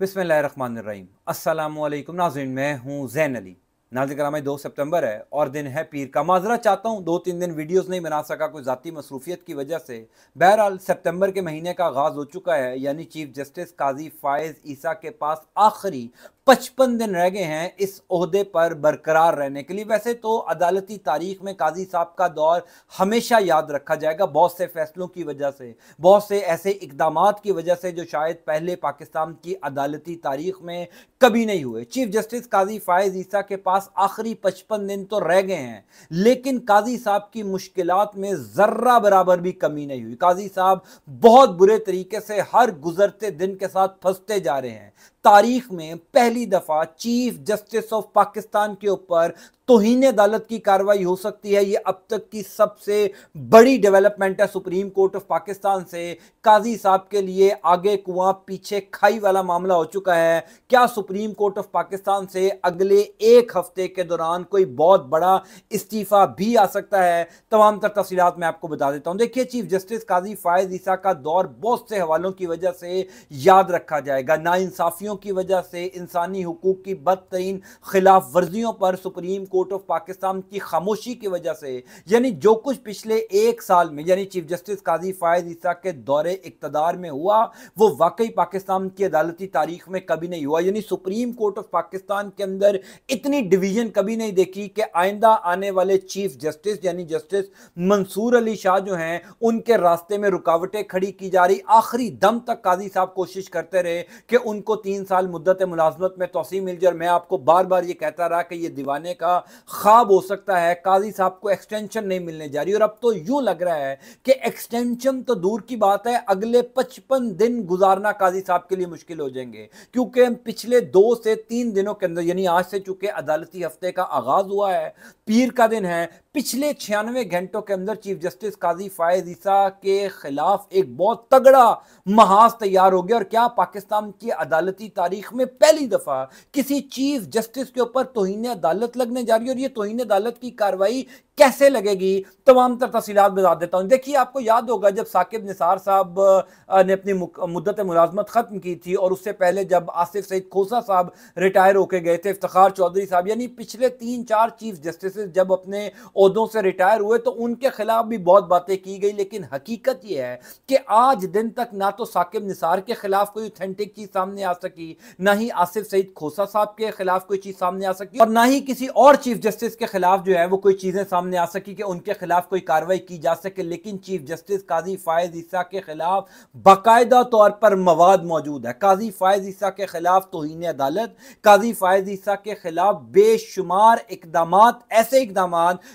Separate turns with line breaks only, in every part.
बिसमीम असलकम नाजिन मैं हूँ जैन अली नाजिन करामा दो सितंबर है और दिन है पीर का माजरा चाहता हूँ दो तीन दिन वीडियोस नहीं बना सका कोई ज़ाती मसरूफियत की वजह से बहरहाल सितंबर के महीने का आगाज़ हो चुका है यानी चीफ जस्टिस काजी फायज़ ईसा के पास आखिरी पचपन दिन रह गए हैं इस अहदे पर बरकरार रहने के लिए वैसे तो अदालती तारीख में काजी साहब का दौर हमेशा याद रखा जाएगा बहुत से फैसलों की वजह से बहुत से ऐसे इकदाम की वजह से जो शायद पहले पाकिस्तान की अदालती तारीख में कभी नहीं हुए चीफ जस्टिस काजी फायज ईसा के पास आखिरी पचपन दिन तो रह गए हैं लेकिन काजी साहब की मुश्किल में ज़र्रा बराबर भी कमी नहीं हुई काजी साहब बहुत बुरे तरीके से हर गुजरते दिन के साथ फंसते जा रहे हैं तारीख में पहली दफ़ा चीफ जस्टिस ऑफ पाकिस्तान के ऊपर तोहन अदालत की कार्रवाई हो सकती है ये अब तक की सबसे बड़ी डेवलपमेंट है सुप्रीम कोर्ट ऑफ पाकिस्तान से काजी साहब के लिए आगे कुआं पीछे खाई वाला मामला हो चुका है क्या सुप्रीम कोर्ट ऑफ पाकिस्तान से अगले एक हफ्ते के दौरान कोई बहुत बड़ा इस्तीफा भी आ सकता है तमाम तर तफसीत मैं आपको बता देता हूँ देखिए चीफ जस्टिस काजी फायज ईसा का दौर बहुत से हवालों की वजह से याद रखा जाएगा नाइंसाफियों की वजह से इंसानी हकूक की बदतरीन खिलाफ वर्जियों पर supreme court court of Pakistan की खामोशी की वजह से यानी जो कुछ पिछले एक साल में यानी चीफ जस्टिस काजी फायद ईसा के दौरे इकतदार में हुआ वो वाकई पाकिस्तान की अदालती तारीख में कभी नहीं हुआ यानी सुप्रीम कोर्ट ऑफ पाकिस्तान के अंदर इतनी डिवीजन कभी नहीं देखी कि आइंदा आने वाले चीफ जस्टिस यानी जस्टिस मंसूर अली शाह जो हैं उनके रास्ते में रुकावटें खड़ी की जा रही आखिरी दम तक काजी साहब कोशिश करते रहे कि उनको तीन साल मुद्दत मुलाजमत में तोसी मिल जाए मैं आपको बार बार ये कहता रहा कि ये दीवाने का ख्वाब हो सकता है काजी साहब को एक्सटेंशन नहीं मिलने जा रही और अब तो यूं लग रहा है कि एक्सटेंशन तो दूर की बात है अगले पचपन दिन गुजारना काजी साहब के लिए मुश्किल हो जाएंगे क्योंकि पिछले दो से तीन दिनों के अंदर यानी आज से चूंकि अदालती हफ्ते का आगाज हुआ है पीर का दिन है पिछले छियानवे घंटों के अंदर चीफ जस्टिस काजी फायज ईसा के खिलाफ एक बहुत तगड़ा महाज तैयार हो गया और क्या पाकिस्तान की अदालती तारीख में पहली दफ़ा किसी चीफ जस्टिस के ऊपर तोहन अदालत लगने जा रही है और ये तोहन अदालत की कार्रवाई कैसे लगेगी तमाम तर तफसीत बता देता हूँ देखिए आपको याद होगा जब साकिब निसार साहब ने अपनी मुद्दत मुलाजमत ख़त्म की थी और उससे पहले जब आसिफ सईद खोसा साहब रिटायर होके गए थे इफ्तार चौधरी साहब यानी पिछले तीन चार चीफ जस्टिस जब अपने उहदों से रिटायर हुए तो उनके खिलाफ भी बहुत बातें की गई लेकिन हकीकत यह है कि आज दिन तक ना तो साकिब निसार के खिलाफ कोई ऑथेंटिक चीज सामने आ सकी ना ही आसिफ सईद खोसा साहब के खिलाफ कोई चीज सामने आ सकी और ना ही किसी और चीफ जस्टिस के खिलाफ जो है वो कोई चीजें सामने आ सकी कि उनके खिलाफ कोई कार्रवाई की जा सके लेकिन चीफ जस्टिस काजी फायज ईसा के खिलाफ बाकायदा तौर पर मवाद मौजूद है काजी फायज ईसा के खिलाफ तोहन अदालत काजी फायज ईसा के खिलाफ बेशुमार इकदाम ऐसे इकदाम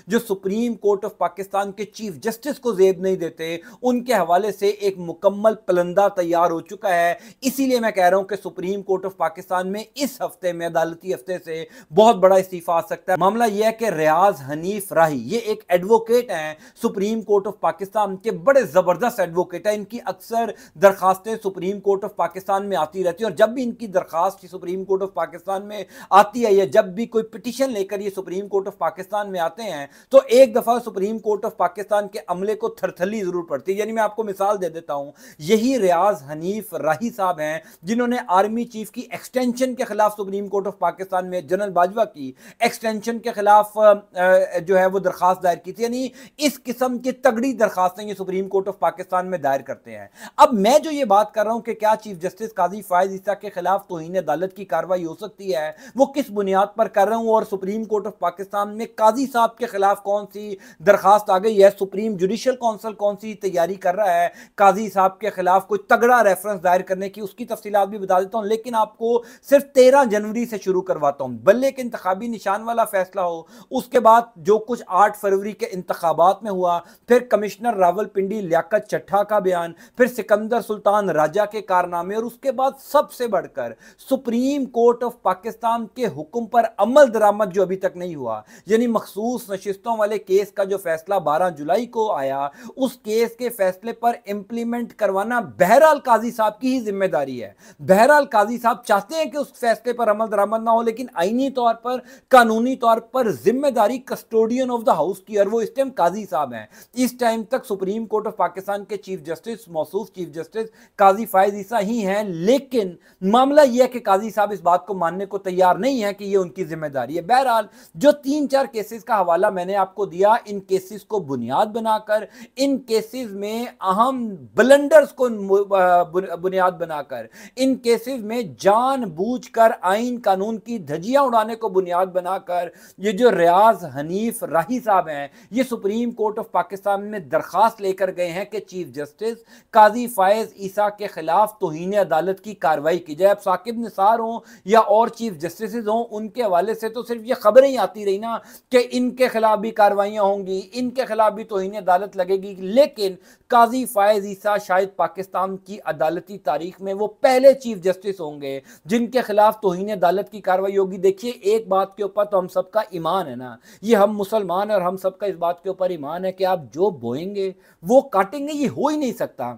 जो सुप्रीम कोर्ट ऑफ पाकिस्तान के चीफ जस्टिस को जेब नहीं देते उनके हवाले से एक मुकम्मल पलंदा तैयार हो चुका है इसीलिए मैं कह रहा हूं कि सुप्रीम कोर्ट ऑफ पाकिस्तान में इस हफ्ते में अदालती हफ्ते से बहुत बड़ा इस्तीफा आ सकता है मामला यह है कि रियाज हनीफ राही ये एक एडवोकेट हैं सुप्रीम कोर्ट ऑफ पाकिस्तान के बड़े ज़बरदस्त एडवोकेट हैं इनकी अक्सर दरखास्तें सुप्रीम कोर्ट ऑफ पाकिस्तान में आती रहती हैं और जब भी इनकी दरखास्त सुप्रीम कोर्ट ऑफ पाकिस्तान में आती है या जब भी कोई पिटिशन लेकर ये सुप्रीम कोर्ट ऑफ पाकिस्तान में आते हैं तो एक दफ़ा सुप्रीम कोर्ट ऑफ पाकिस्तान के अमले को थरथली ज़रूर पड़ती है यानी मैं आपको मिसाल दे देता हूं यही रियाज हनीफ राही साहब हैं जिन्होंने आर्मी चीफ की एक्सटेंशन के खिलाफ सुप्रीम कोर्ट ऑफ पाकिस्तान में जनरल बाजवा की एक्सटेंशन के खिलाफ जो है वो दरखास्त दायर की थी यानी इस किस्म की तगड़ी दरखास्तें ये सुप्रीम कोर्ट ऑफ पाकिस्तान में दायर करते हैं अब मैं जो ये बात कर रहा हूं कि क्या चीफ जस्टिस काजी फायज ईसा के खिलाफ तोहन अदालत की कार्रवाई हो सकती है वो किस बुनियाद पर कर रहा हूं और सुप्रीम कोर्ट ऑफ पाकिस्तान में काजी साहब के खिलाफ खिलाफ कौन सी दरखास्त आ गई है सुप्रीम जुडिशल काउंसिल कौन सी तैयारी कर रहा है काजी साहब के खिलाफ कोई तगड़ा रेफरेंस दायर करने की उसकी तफसीत भी बता देता हूँ लेकिन आपको सिर्फ तेरह जनवरी से शुरू करवाता हूँ बल्ले के इंतबी निशान वाला फैसला हो उसके बाद जो कुछ आठ फरवरी के इंतबात में हुआ फिर कमिश्नर रावल पिंडी लियाकत चट्ठा का बयान फिर सिकंदर सुल्तान राजा के कारनामे और उसके बाद सबसे बढ़कर सुप्रीम कोर्ट ऑफ पाकिस्तान के हुक्म पर अमल दरामद जो अभी तक नहीं हुआ यानी मखसूस नशस्त रिश्तों वाले केस का जो फैसला 12 जुलाई को आया उस केस के फैसले पर इंप्लीमेंट करवाना बहरहाल काजी साहब की ही जिम्मेदारी है बहरहाल काजी साहब चाहते हैं कि उस फैसले पर अमल दरामद ना हो लेकिन आईनी तौर पर कानूनी तौर पर जिम्मेदारी कस्टोडियन ऑफ द हाउस की और वो इस टाइम काजी साहब हैं इस टाइम तक सुप्रीम कोर्ट ऑफ पाकिस्तान के चीफ जस्टिस मौसू चीफ जस्टिस काजी फायज ईसा ही हैं लेकिन मामला यह है कि काजी साहब इस बात को मानने को तैयार नहीं है कि यह उनकी जिम्मेदारी है बहरहाल जो तीन चार केसेस का हवाला मैंने मैंने आपको दिया इन केसेस को बुनियाद बनाकर इन केसेस में अहम ब्लंडर्स को बुनियाद बनाकर इन केसेस में जान बूझ कर आइन कानून की धजियां उड़ाने को बुनियाद बनाकर ये जो रियाज हनीफ राही साहब हैं ये सुप्रीम कोर्ट ऑफ पाकिस्तान में दरख्वास्त लेकर गए हैं कि चीफ जस्टिस काजी फायज ईसा के खिलाफ तोहन अदालत की कार्रवाई की जाए अब साकिब निसार हों या और चीफ जस्टिस हों उनके हवाले से तो सिर्फ ये खबरें ही आती रही ना कि इनके खिलाफ भी कार्रवाइयाँ होंगी इनके खिलाफ भी तोहन अदालत लगेगी लेकिन काजी फायज ईसा शायद पाकिस्तान की अदालती तारीख में वो पहले चीफ जस्टिस होंगे जिनके खिलाफ तोहन अदालत की कार्रवाई होगी देखिए एक बात के ऊपर तो हम सबका ईमान है ना ये हम मुसलमान और हम सबका इस बात के ऊपर ईमान है कि आप जो बोएंगे वो काटेंगे ये हो ही नहीं सकता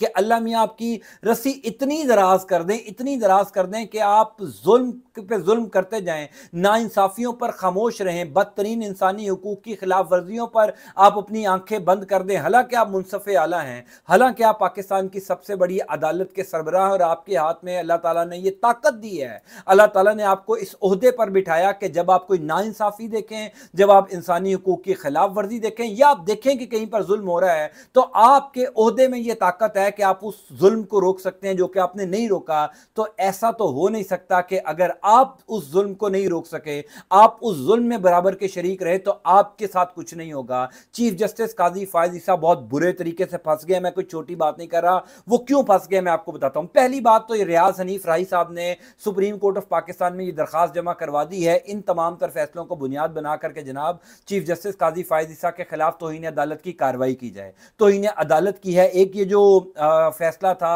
कि अल्लाह मियाँ आपकी रस्सी इतनी दराज कर दें इतनी दराज कर दें कि आप जुल्म पे जुल्म करते जाएं नाइंसाफ़ियों पर खामोश रहें बदतरीन इंसानी हकूक़ की खिलाफ वर्जियों पर आप अपनी आंखें बंद कर दें हालांकि आप मुनसफे आला हैं हालांकि आप पाकिस्तान की सबसे बड़ी अदालत के सरबराह और आपके हाथ में अल्लाह ताला ने यह ताकत दी है अल्लाह ताला ने आपको इस अहदे पर बिठाया कि जब आप कोई नाइंसाफ़ी देखें जब आप इंसानी हकूक़ की खिलाफ वर्जी देखें या आप देखें कि कहीं पर जुल्म हो रहा है तो आपके अहदे में यह ताकत है है कि आप उस जुल्म को रोक सकते हैं जो कि आपने नहीं रोका तो ऐसा तो हो नहीं सकता कि अगर आप उस जुल्म को नहीं रोक सके आप उस जुल्म में बराबर के शरीक रहे तो आपके साथ कुछ नहीं होगा चीफ जस्टिस काजी फायजी साहब बहुत बुरे तरीके से फंस गए मैं कोई छोटी बात नहीं कर रहा वो क्यों फंस गए मैं आपको बताता हूँ पहली बात तो रियाज हनीफ राही साहब ने सुप्रीम कोर्ट ऑफ पाकिस्तान में ये दरख्वास्त जमा करवा दी है इन तमाम तर फैसलों को बुनियाद बना करके जनाब चीफ जस्टिस काजी फायजी साहब के खिलाफ तोहन अदालत की कार्रवाई की जाए तोहन अदालत की है एक ये जो फैसला था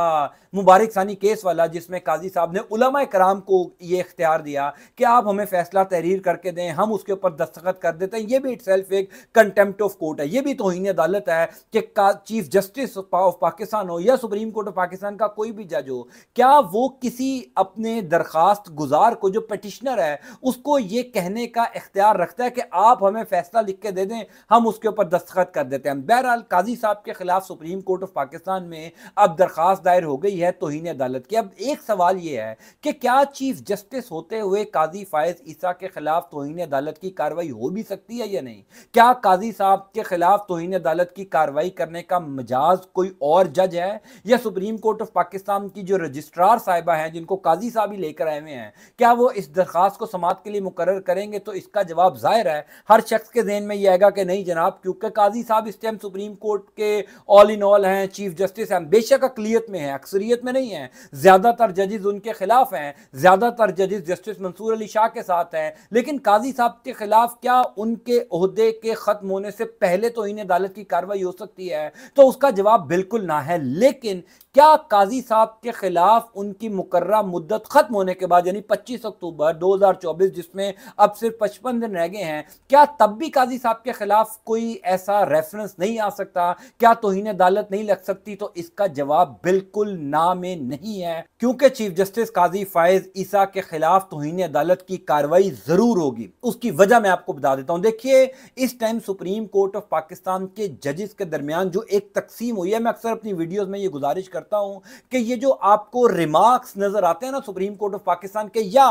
मुबारक सानी केस वाला जिसमें काजी साहब ने उलमा कराम को ये इख्तियार दिया कि आप हमें फैसला तहरीर करके दें हम उसके ऊपर दस्तखत कर देते हैं ये भी इट सेल्फ एक कंटेम्प्ट ऑफ कोर्ट है ये भी तोहनी अदालत है कि चीफ जस्टिस ऑफ पाकिस्तान हो या सुप्रीम कोर्ट ऑफ पाकिस्तान का कोई भी जज हो क्या वो किसी अपने दरखास्त गुजार को जो पटिशनर है उसको ये कहने का इख्तियार रखता है कि आप हमें फैसला लिख के दे दें हम उसके ऊपर दस्तखत कर देते हैं बहरहाल काजी साहब के खिलाफ सुप्रीम कोर्ट ऑफ पाकिस्तान में में अब दरख्वास्त दायर हो गई है तोहन अदालत की अब एक सवाल यह है कि क्या चीफ जस्टिस होते हुए काजी फायज ईसा के खिलाफ तोहन अदालत की कार्रवाई हो भी सकती है या नहीं क्या काजी साहब के खिलाफ तोहन अदालत की कार्रवाई करने का मजाज कोई और जज है या सुप्रीम कोर्ट ऑफ पाकिस्तान की जो रजिस्ट्रार साहिबा हैं जिनको काजी साहब ही लेकर आए हुए हैं क्या वो इस दरख्वास्त को समात के लिए मुकर करेंगे तो इसका जवाब जाहिर है हर शख्स के जहन में यह आएगा कि नहीं जनाब क्योंकि काजी साहब इस टाइम सुप्रीम कोर्ट के ऑल इन ऑल हैं चीफ जस्टिस जस्टिस हैं बेशक अकलीत में है अक्सरीत में नहीं है ज़्यादातर जजेस उनके खिलाफ हैं ज़्यादातर जजेस जस्टिस मंसूर अली शाह के साथ हैं लेकिन काजी साहब के खिलाफ क्या उनके अहदे के ख़त्म होने से पहले तो इन अदालत की कार्रवाई हो सकती है तो उसका जवाब बिल्कुल ना है लेकिन क्या काजी साहब के खिलाफ उनकी मुकर्रा मुद्दत खत्म होने के बाद यानी 25 अक्टूबर 2024 जिसमें अब सिर्फ पचपन दिन रह गए हैं क्या तब भी काजी साहब के खिलाफ कोई ऐसा रेफरेंस नहीं आ सकता क्या तोहन अदालत नहीं लग सकती तो इसका जवाब बिल्कुल ना में नहीं है क्योंकि चीफ जस्टिस काजी फायज ईसा के खिलाफ तोहन अदालत की कार्रवाई जरूर होगी उसकी वजह मैं आपको बता देता हूं देखिए इस time supreme court of Pakistan के जजेस के दरमियान जो एक तकसीम हुई है मैं अक्सर अपनी वीडियोज में ये गुजारिश करता करता हूं कि ये जो आपको रिमार्क्स नजर आते हैं ना सुप्रीम कोर्ट ऑफ पाकिस्तान के या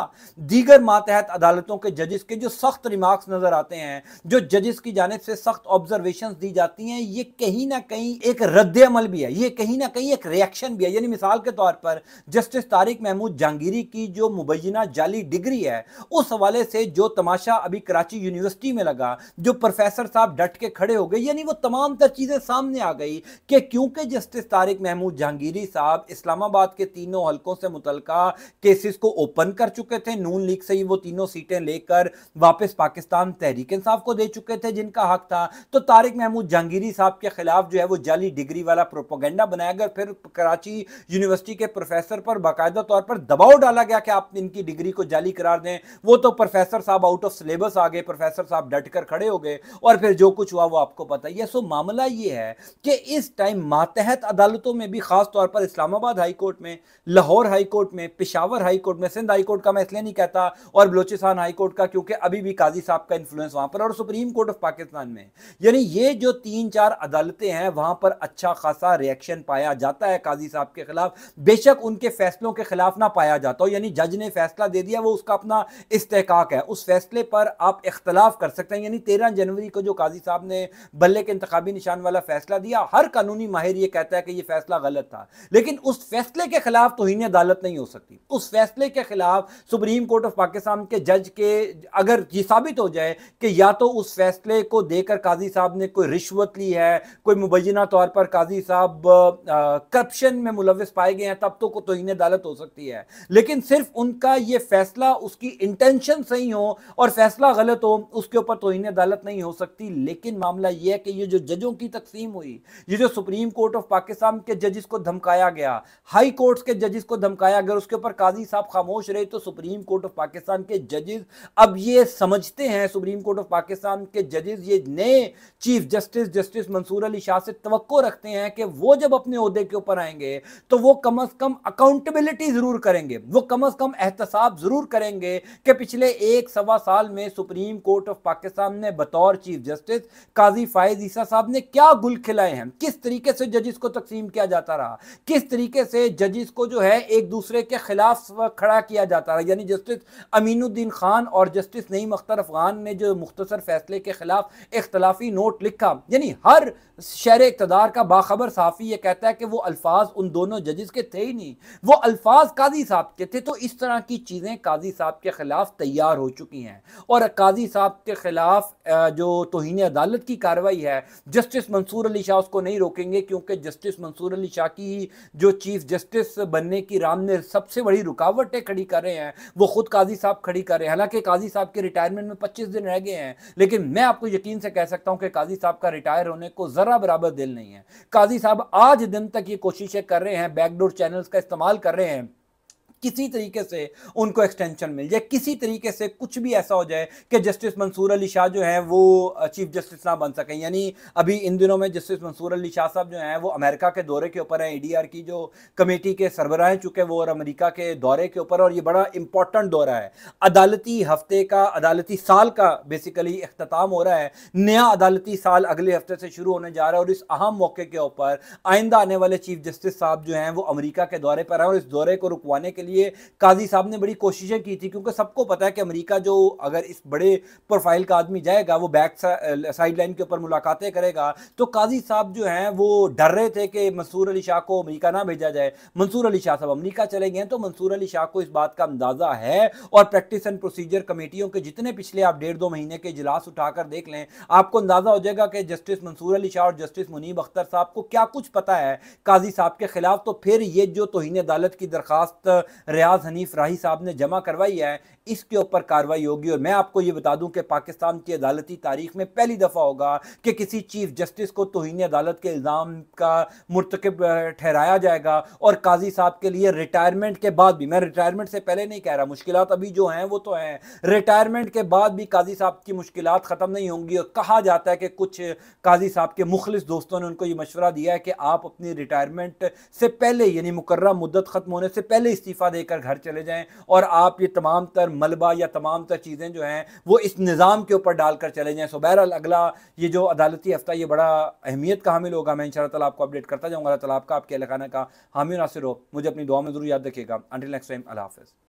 दीगर मातहत अदालतों के जजेस के जो सख्त रिमार्क्स नजर आते हैं जो जजेस की जानब से सख्त ऑब्जर्वेशन दी जाती हैं ये कहीं ना कहीं एक रद्द अमल भी है ये कहीं ना कहीं एक रिएक्शन भी है यानी मिसाल के तौर पर जस्टिस तारिक महमूद जहांगीरी की जो मुबैना जाली डिग्री है उस हवाले से जो तमाशा अभी कराची यूनिवर्सिटी में लगा जो प्रोफेसर साहब डट के खड़े हो गए यानी वो तमाम तर चीज़ें सामने आ गई कि क्योंकि जस्टिस तारिक महमूद जहांगीर गिरी साहब इस्लामाबाद के तीनों हलकों से मुतल केसेस को ओपन कर चुके थे नून लीग से ही वो तीनों सीटें लेकर वापस पाकिस्तान तहरीक इंसाफ को दे चुके थे जिनका हक था तो तारिक महमूद जहांगीरी साहब के खिलाफ जो है वो जाली डिग्री वाला प्रोपोगेंडा बनाया गया फिर कराची यूनिवर्सिटी के प्रोफेसर पर बाकायदा तौर पर दबाव डाला गया कि आप इनकी डिग्री को जाली करार दें वो तो प्रोफेसर साहब आउट ऑफ सिलेबस आ गए प्रोफेसर साहब डट कर खड़े हो गए और फिर जो कुछ हुआ वो आपको पता ही है सो मामला ये है कि इस टाइम मातहत अदालतों में भी खास तौर पर इस्लामाबाद हाई कोर्ट में लाहौर हाई कोर्ट में पिशावर हाई कोर्ट में सिंध हाई कोर्ट का मैं इसलिए नहीं कहता और बलोचिस्तान हाई कोर्ट का क्योंकि अभी भी काजी साहब का इन्फ्लुएंस वहां पर और सुप्रीम कोर्ट ऑफ पाकिस्तान में यानी ये जो तीन चार अदालतें हैं वहां पर अच्छा खासा रिएक्शन पाया जाता है काजी साहब के खिलाफ बेशक उनके फैसलों के खिलाफ ना पाया जाता हो यानी जज ने फैसला दे दिया वो उसका अपना इस्तेकाक है उस फैसले पर आप इख्तलाफ कर सकते हैं यानी तेरह जनवरी को जो काजी साहब ने बल्ले के इंतबी निशान वाला फैसला दिया हर कानूनी माहिर ये कहता है कि ये फैसला गलत था था लेकिन उस फैसले के खिलाफ तोहन अदालत नहीं हो सकती उस फैसले के खिलाफ सुप्रीम कोर्ट ऑफ पाकिस्तान के जज के अगर ये साबित हो जाए कि या तो उस फैसले को देकर काजी साहब ने कोई रिश्वत ली है कोई मुबैना तौर पर काजी साहब करप्शन में मुलविस पाए गए हैं तब तो को तोहनी अदालत हो सकती है लेकिन सिर्फ उनका यह फैसला उसकी इंटेंशन सही हो और फैसला गलत हो उसके ऊपर तोहनी अदालत नहीं हो सकती लेकिन मामला यह है कि ये जो जजों की तकसीम हुई ये जो सुप्रीम कोर्ट ऑफ पाकिस्तान के जजिस को धमकाया गया हाई कोर्ट्स के जजेस को धमकाया गया उसके ऊपर काजी साहब खामोश रहे तो सुप्रीम कोर्ट ऑफ पाकिस्तान के जजेस अब ये समझते हैं सुप्रीम कोर्ट ऑफ पाकिस्तान के जजेस ये नए chief justice justice Mansoor Ali Shah से तो रखते हैं कि वो जब अपने अहदे के ऊपर आएंगे तो वो कम अज कम अकाउंटेबिलिटी जरूर करेंगे वो कम अज कम एहतसाब जरूर करेंगे कि पिछले एक सवा साल में सुप्रीम कोर्ट ऑफ पाकिस्तान ने बतौर चीफ जस्टिस काजी फायद ईसा साहब ने क्या गुल खिलाए हैं किस तरीके से जजिस को तकसीम किया जाता रहा था किस तरीके से जजिस को जो है एक दूसरे के खिलाफ खड़ा किया जाता रहा यानी जस्टिस अमीनुद्दीन खान और जस्टिस नईम अख्तर अफगान ने जो मुख्तर फैसले के खिलाफ इख्तलाफी नोट लिखा यानी हर शहर इकतदार का बाखबर साफ़ी ये कहता है कि वो अल्फाज उन दोनों जजिस के थे ही नहीं वो अल्फाज काजी साहब के थे तो इस तरह की चीज़ें काजी साहब के खिलाफ तैयार हो चुकी हैं और काजी साहब के खिलाफ जो तोहनी अदालत की कार्रवाई है जस्टिस मंसूर अली शाह उसको नहीं रोकेंगे क्योंकि जस्टिस मंसूर अली शाह की की जो चीफ जस्टिस बनने की राम ने सबसे बड़ी रुकावटें खड़ी कर रहे हैं वो खुद काजी साहब खड़ी कर रहे हैं हालांकि काजी साहब के रिटायरमेंट में पच्चीस दिन रह गए हैं लेकिन मैं आपको यकीन से कह सकता हूं कि काजी साहब का रिटायर होने को ज़रा बराबर दिल नहीं है काजी साहब आज दिन तक ये कोशिशें कर रहे हैं बैकडोर चैनल्स का इस्तेमाल कर रहे हैं किसी तरीके से उनको एक्सटेंशन मिल जाए किसी तरीके से कुछ भी ऐसा हो जाए कि जस्टिस मंसूर अली शाह जो है वो चीफ जस्टिस ना बन सके यानी अभी इन दिनों में जस्टिस मंसूर अली शाह साहब जो हैं वो अमेरिका के दौरे के ऊपर हैं ई की जो कमेटी के सरबराह चुके वो और अमेरिका के दौरे के ऊपर और ये बड़ा इंपॉर्टेंट दौरा है अदालती हफ्ते का अदालती साल का बेसिकली अख्ताम हो रहा है नया अदालती साल अगले हफ्ते से शुरू होने जा रहा है और इस अहम मौके के ऊपर आइंदा आने वाले चीफ जस्टिस साहब जो हैं वो अमरीका के दौरे पर हैं और इस दौरे को रुकवाने के लिए लिए काजी साहब ने बड़ी कोशिशें की थी क्योंकि सबको पता है कि अमेरिका जो अगर इस बड़े प्रोफाइल का आदमी जाएगा वो बैक साइड लाइन के ऊपर मुलाकातें करेगा तो काजी साहब जो हैं वो डर रहे थे कि मंसूर अली शाह को अमरीका ना भेजा जाए मंसूर अली शाह साहब अमरीका चले गए तो मंसूर अली शाह को इस बात का अंदाज़ा है और प्रैक्टिस एंड प्रोसीजर कमेटियों के जितने पिछले आप डेढ़ दो महीने के इजलास उठाकर देख लें आपको अंदाज़ा हो जाएगा कि जस्टिस मंसूर अली शाह और जस्टिस मुनीब अख्तर साहब को क्या कुछ पता है काजी साहब के खिलाफ तो फिर ये जो तोहन अदालत की दरखास्त रियाज हनीफ राही साहब ने जमा करवाई है इसके ऊपर कार्रवाई होगी और मैं आपको ये बता दूं कि पाकिस्तान की अदालती तारीख में पहली दफ़ा होगा कि किसी चीफ जस्टिस को तोहनी अदालत के इल्ज़ाम का मरतकब ठहराया जाएगा और काजी साहब के लिए रिटायरमेंट के बाद भी मैं रिटायरमेंट से पहले नहीं कह रहा मुश्किल अभी जो हैं वो तो हैं रिटायरमेंट के बाद भी काजी साहब की मुश्किल ख़त्म नहीं होंगी और कहा जाता है कि कुछ काजी साहब के मुखलिस दोस्तों ने उनको ये मशवरा दिया है कि आप अपनी रिटायरमेंट से पहले यानी मुकर्रा मुद्दत ख़त्म होने से पहले इस्तीफ़ा देकर घर चले जाएँ और आप ये तमाम तर मलबा या तमाम तर चीज़ें जो हैं वो इस निज़ाम के ऊपर डालकर चले जाएँ सो बहरहाल अगला ये जो अदालती हफ्ता ये बड़ा अहमियत का हामिल होगा मैं इन शाला आपको अपडेट करता जाऊँगा अल्लाह आपका आपके अलखाना का हामी नासिर हो मुझे अपनी दुआ में ज़रूर याद रखेगा until next time Allah half